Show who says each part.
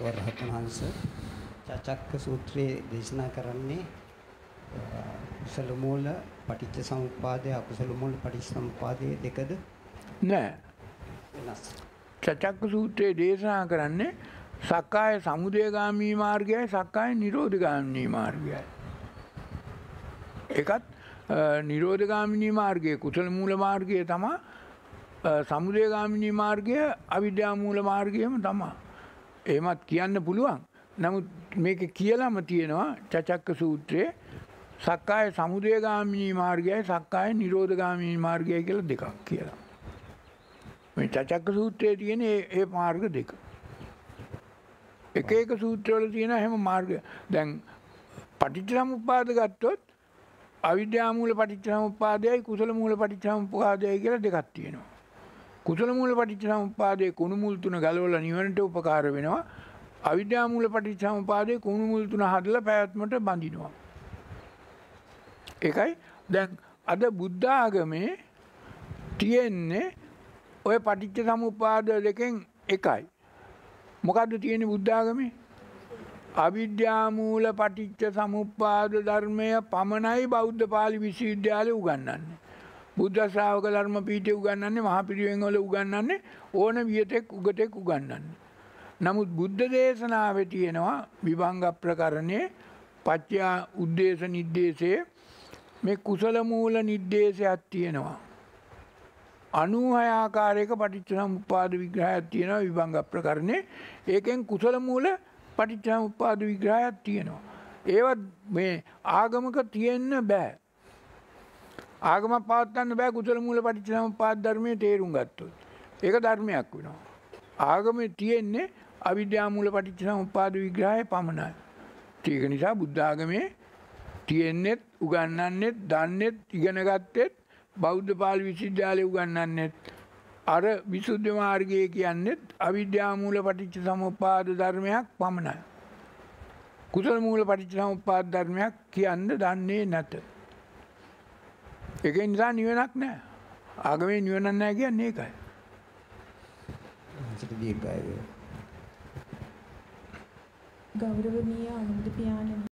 Speaker 1: ගරුවරහතන් වහන්සේ චක්ක සූත්‍රයේ දේශනා කරන්නේ කුසල මූල පටිච්ච සමුප්පාදය අකුසල මූල පටිච්ච සමුප්පාදයේ දෙකද නෑ වෙනස් චක්ක සූත්‍රයේ දේශනා කරන්නේ සක්කාය සමුදයගාමී මාර්ගයයි සක්කාය නිරෝධගාමී මාර්ගයයි එකත් නිරෝධගාමිනී මාර්ගය කුසල මූල මාර්ගය තමා සමුදයගාමිනී මාර්ගය අවිද්‍යා මූල මාර්ගයම තමා එහෙමත් කියන්න පුළුවන්. නමුත් මේක කියලාම තියෙනවා චචක්ක සූත්‍රයේ සක්කාය සමුදයගාමිනී මාර්ගයයි සක්කාය නිරෝධගාමිනී මාර්ගය කියලා දෙකක් කියලා. මේ චචක්ක සූත්‍රයේ තියෙන ඒ මාර්ග දෙක. එක එක සූත්‍රවල තියෙන හැම මාර්ග දැන් පටිච්චසමුප්පාද ගත්තොත් අවිද්‍යාමූල පටිච්චසමුප්පාදයයි කුසල මූල පටිච්චසමුප්පාදයයි කියලා දෙකක් තියෙනවා. කුසල මූල පටිච්චසමුපාදයේ කුණු මුල් තුන ගලවලා නිවනට උපකාර වෙනවා. අවිද්‍යා මූල පටිච්චසමුපාදයේ කුණු මුල් තුන හදලා පැවැත්මට බඳිනවා. ඒකයි දැන් අද බුද්ධ ආගමේ තියෙන්නේ ඔය පටිච්චසමුපාද දෙකෙන් එකයි. මොකද්ද තියෙන්නේ බුද්ධ ආගමේ? අවිද්‍යාමූල පටිච්ච සමුප්පාද ධර්මය පමණයි බෞද්ධ පාලි විශ්වවිද්‍යාලය උගන්වන්නේ. බුද්ධ ශ්‍රාවක ධර්ම පීඨේ උගන්වන්නේ මහා පිරිවෙන් වල උගන්වන්නේ ඕන වියතෙක් උගතෙක් උගන්වන්නේ. නමුත් බුද්ධ දේශනාවේ තියෙනවා විභංග ප්‍රකරණේ පත්‍යා උද්දේශ නිද්දේශයේ මේ කුසල මූල නිද්දේශයක් තියෙනවා. 96 ආකාරයක පටිච්ච සමුප්පාද විග්‍රහයක් තියෙනවා විභංග ප්‍රකරණේ. ඒකෙන් කුසල මූල පටිච්ච සමුප්පාද විග්‍රහයක් තියෙනවා. ඒවත් මේ ආගමක තියෙන්න බෑ. ආගම පවත්වන්න බෑ කුසල මූල පටිච්චසමුප්පාද ධර්මයේ තේරුම් ගත්තොත් ඒක ධර්මයක් වෙනවා ආගමේ තියෙන්නේ අවිද්‍යා මූල පටිච්චසමුප්පාද විග්‍රහය පමණයි ඒක නිසා බුද්ධ ආගමේ තියෙන්නේත් උගන්වන්නෙත් දන්නෙත් ඉගෙන ගත්තෙත් බෞද්ධ පාලි විශ්වවිද්‍යාලය උගන්වන්නෙත් අර විසුද්ධ මාර්ගය කියන්නෙත් අවිද්‍යා මූල පටිච්ච සමුප්පාද ධර්මයක් පමණයි. කුසල මූල පටිච්ච සමුප්පාද ධර්මයක් කියන්න දන්නේ නැත. එක නිසා නිවනක් නෑ ආගමේ නිවනක් නෑ කියන්නේ ඒකයි. ගෞරවනීය අනුද පියාණන්